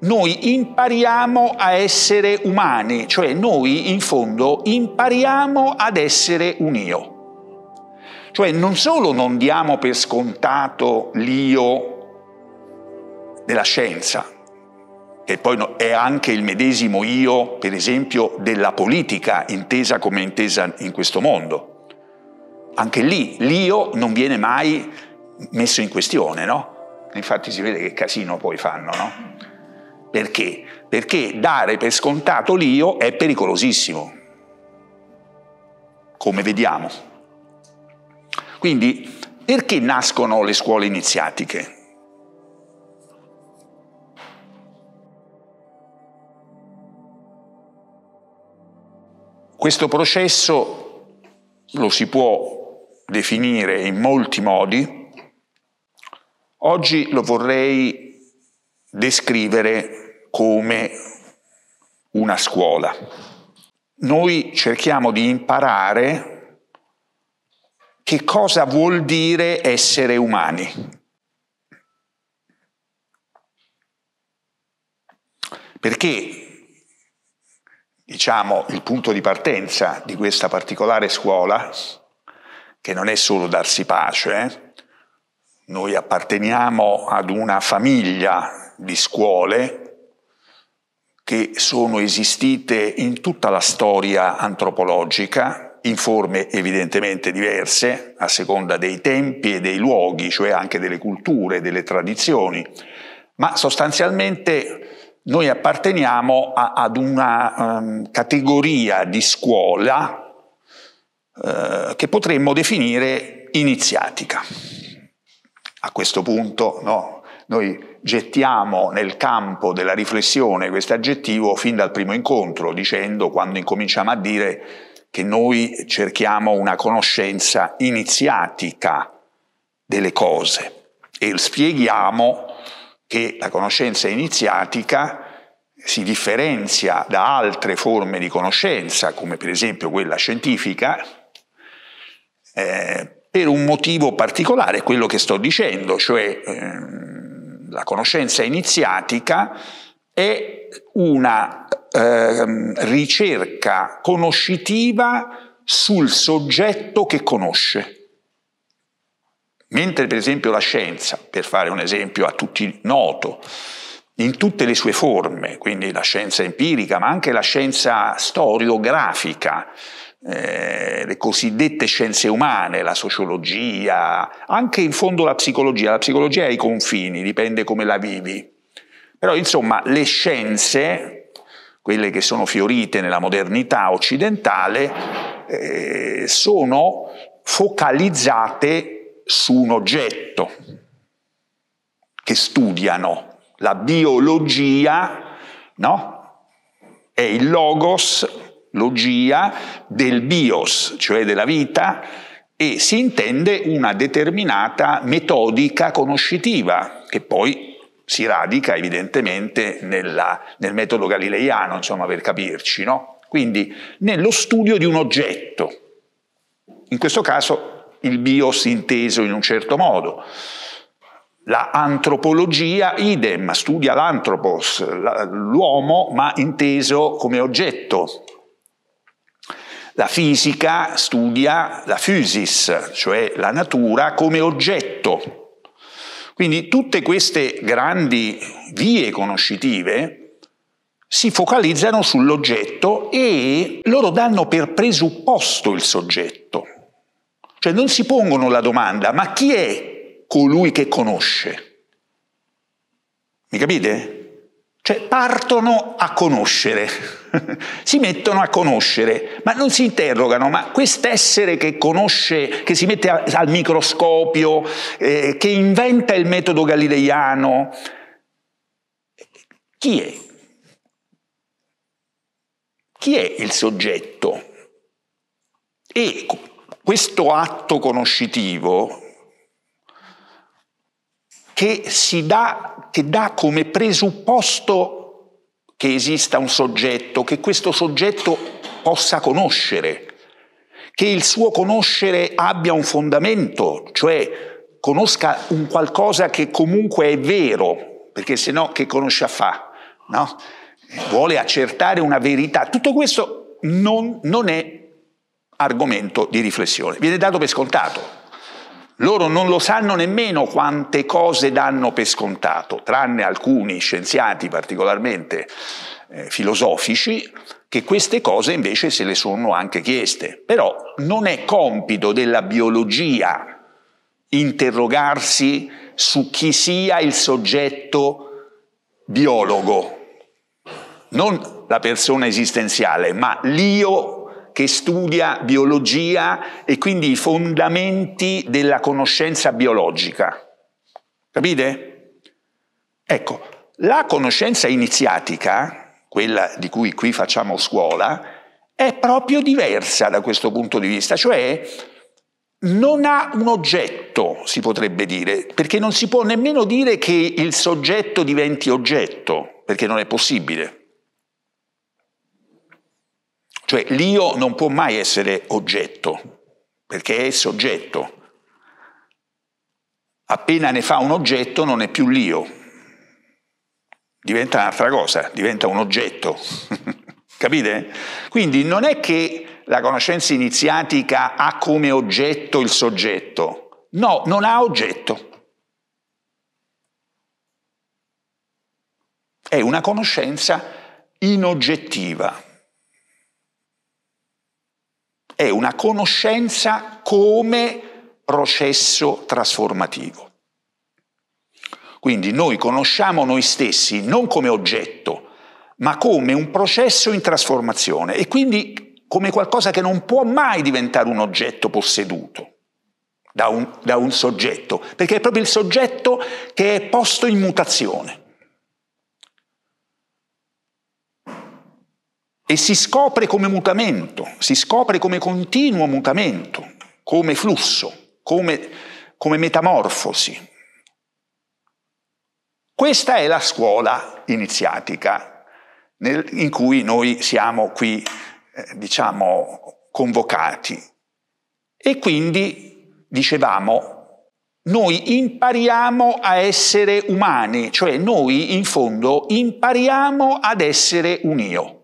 noi impariamo a essere umani, cioè noi in fondo impariamo ad essere un io. Cioè non solo non diamo per scontato l'io della scienza, che poi è anche il medesimo io, per esempio, della politica, intesa come intesa in questo mondo. Anche lì l'io non viene mai messo in questione, no? Infatti si vede che casino poi fanno, no? Perché? Perché dare per scontato l'io è pericolosissimo, come vediamo. Quindi, perché nascono le scuole iniziatiche? Questo processo lo si può definire in molti modi. Oggi lo vorrei descrivere come una scuola. Noi cerchiamo di imparare che cosa vuol dire essere umani. Perché, diciamo, il punto di partenza di questa particolare scuola, che non è solo darsi pace, eh? noi apparteniamo ad una famiglia di scuole che sono esistite in tutta la storia antropologica, in forme evidentemente diverse, a seconda dei tempi e dei luoghi, cioè anche delle culture, delle tradizioni, ma sostanzialmente noi apparteniamo a, ad una um, categoria di scuola eh, che potremmo definire iniziatica. A questo punto, no, noi gettiamo nel campo della riflessione questo aggettivo fin dal primo incontro, dicendo quando incominciamo a dire che noi cerchiamo una conoscenza iniziatica delle cose e spieghiamo che la conoscenza iniziatica si differenzia da altre forme di conoscenza, come per esempio quella scientifica, eh, per un motivo particolare, quello che sto dicendo, cioè eh, la conoscenza iniziatica è una eh, ricerca conoscitiva sul soggetto che conosce. Mentre per esempio la scienza, per fare un esempio a tutti noto, in tutte le sue forme, quindi la scienza empirica, ma anche la scienza storiografica, eh, le cosiddette scienze umane, la sociologia, anche in fondo la psicologia, la psicologia ha i confini, dipende come la vivi, però insomma le scienze, quelle che sono fiorite nella modernità occidentale, eh, sono focalizzate su un oggetto che studiano, la biologia, no? È il logos logia del bios, cioè della vita, e si intende una determinata metodica conoscitiva, che poi si radica evidentemente nella, nel metodo galileiano, insomma, per capirci, no? Quindi nello studio di un oggetto, in questo caso il bios inteso in un certo modo, la antropologia, idem, studia l'antropos, l'uomo, ma inteso come oggetto, la fisica studia la physis, cioè la natura, come oggetto. Quindi tutte queste grandi vie conoscitive si focalizzano sull'oggetto e loro danno per presupposto il soggetto. Cioè non si pongono la domanda ma chi è colui che conosce? Mi capite? Cioè partono a conoscere, si mettono a conoscere, ma non si interrogano, ma quest'essere che conosce, che si mette al microscopio, eh, che inventa il metodo galileiano, chi è? Chi è il soggetto? E questo atto conoscitivo che, dà, che dà come presupposto che esista un soggetto, che questo soggetto possa conoscere, che il suo conoscere abbia un fondamento, cioè conosca un qualcosa che comunque è vero, perché se no che conosce a fa? No? Vuole accertare una verità. Tutto questo non, non è argomento di riflessione, viene dato per scontato. Loro non lo sanno nemmeno quante cose danno per scontato, tranne alcuni scienziati particolarmente eh, filosofici, che queste cose invece se le sono anche chieste. Però non è compito della biologia interrogarsi su chi sia il soggetto biologo, non la persona esistenziale, ma l'io che studia biologia e quindi i fondamenti della conoscenza biologica. Capite? Ecco, la conoscenza iniziatica, quella di cui qui facciamo scuola, è proprio diversa da questo punto di vista, cioè non ha un oggetto, si potrebbe dire, perché non si può nemmeno dire che il soggetto diventi oggetto, perché non è possibile. Cioè l'io non può mai essere oggetto, perché è soggetto. Appena ne fa un oggetto non è più l'io, diventa un'altra cosa, diventa un oggetto. Capite? Quindi non è che la conoscenza iniziatica ha come oggetto il soggetto, no, non ha oggetto. È una conoscenza inoggettiva è una conoscenza come processo trasformativo. Quindi noi conosciamo noi stessi non come oggetto, ma come un processo in trasformazione e quindi come qualcosa che non può mai diventare un oggetto posseduto da un, da un soggetto, perché è proprio il soggetto che è posto in mutazione. e si scopre come mutamento, si scopre come continuo mutamento, come flusso, come, come metamorfosi. Questa è la scuola iniziatica nel, in cui noi siamo qui, eh, diciamo, convocati. E quindi, dicevamo, noi impariamo a essere umani, cioè noi in fondo impariamo ad essere un io.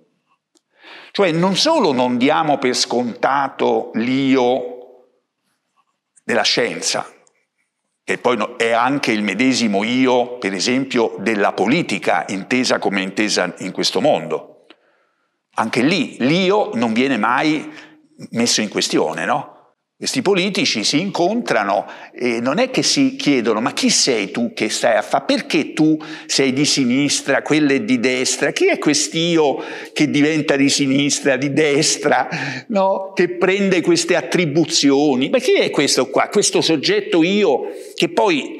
Cioè non solo non diamo per scontato l'io della scienza, che poi è anche il medesimo io, per esempio, della politica, intesa come intesa in questo mondo. Anche lì l'io non viene mai messo in questione, no? Questi politici si incontrano e non è che si chiedono ma chi sei tu che stai a fare? Perché tu sei di sinistra, quello è di destra? Chi è quest'io che diventa di sinistra, di destra, no? che prende queste attribuzioni? Ma chi è questo qua, questo soggetto io che poi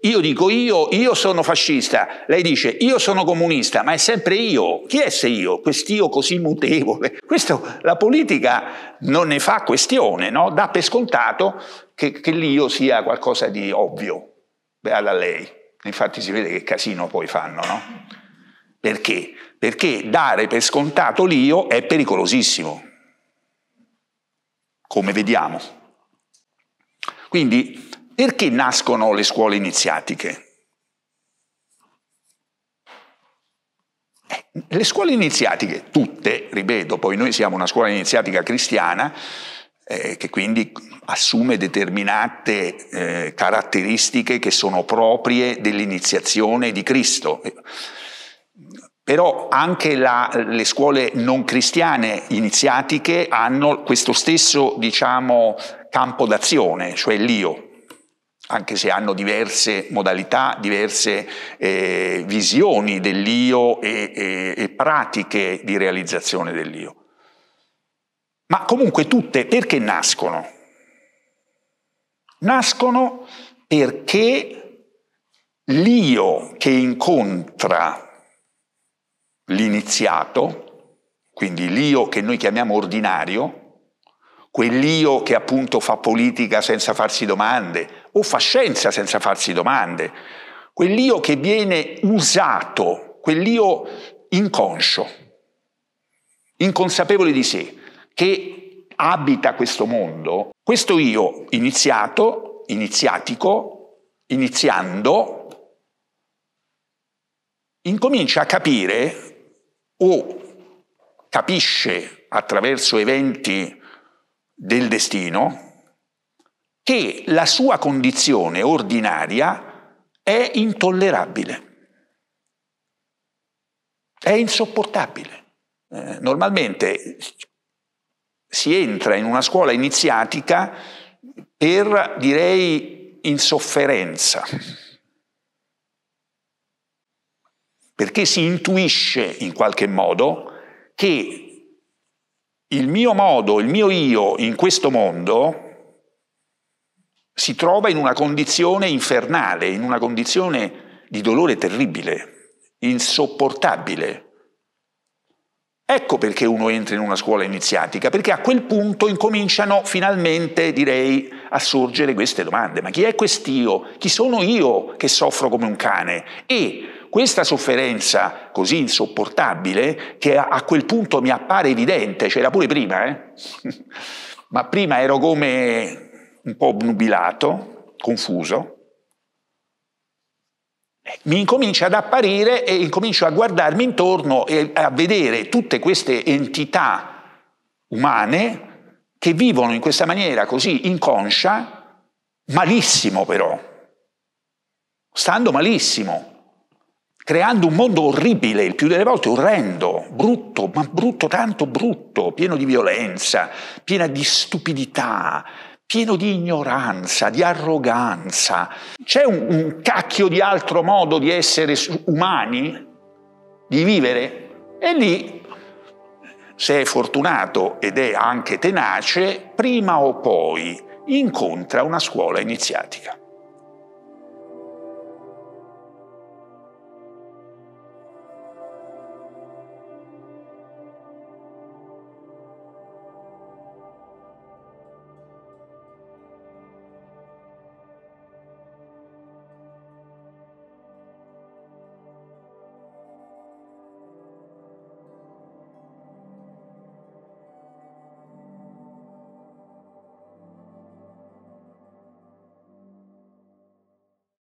io dico io, io sono fascista, lei dice io sono comunista, ma è sempre io. Chi è se io? Quest'io così mutevole. Questo, la politica non ne fa questione, no? dà per scontato che, che l'io sia qualcosa di ovvio. Beata lei. Infatti si vede che casino poi fanno, no? Perché? Perché dare per scontato l'io è pericolosissimo, come vediamo. Quindi perché nascono le scuole iniziatiche? Eh, le scuole iniziatiche, tutte, ripeto, poi noi siamo una scuola iniziatica cristiana eh, che quindi assume determinate eh, caratteristiche che sono proprie dell'iniziazione di Cristo. Però anche la, le scuole non cristiane iniziatiche hanno questo stesso diciamo, campo d'azione, cioè l'io anche se hanno diverse modalità, diverse eh, visioni dell'io e, e, e pratiche di realizzazione dell'io. Ma comunque tutte perché nascono? Nascono perché l'io che incontra l'iniziato, quindi l'io che noi chiamiamo ordinario, quell'io che appunto fa politica senza farsi domande, o fa scienza senza farsi domande. Quell'io che viene usato, quell'io inconscio, inconsapevole di sé, che abita questo mondo, questo io iniziato, iniziatico, iniziando, incomincia a capire o capisce attraverso eventi del destino, che la sua condizione ordinaria è intollerabile, è insopportabile. Eh, normalmente si entra in una scuola iniziatica per, direi, insofferenza, perché si intuisce in qualche modo che il mio modo, il mio io in questo mondo, si trova in una condizione infernale, in una condizione di dolore terribile, insopportabile. Ecco perché uno entra in una scuola iniziatica, perché a quel punto incominciano finalmente, direi, a sorgere queste domande. Ma chi è quest'io? Chi sono io che soffro come un cane? E questa sofferenza così insopportabile, che a quel punto mi appare evidente, c'era pure prima, eh? ma prima ero come un po' obnubilato, confuso, eh, mi incomincia ad apparire e incomincio a guardarmi intorno e a vedere tutte queste entità umane che vivono in questa maniera così inconscia, malissimo però, stando malissimo, creando un mondo orribile, il più delle volte orrendo, brutto, ma brutto, tanto brutto, pieno di violenza, piena di stupidità, pieno di ignoranza, di arroganza. C'è un, un cacchio di altro modo di essere umani, di vivere? E lì se è fortunato ed è anche tenace, prima o poi incontra una scuola iniziatica.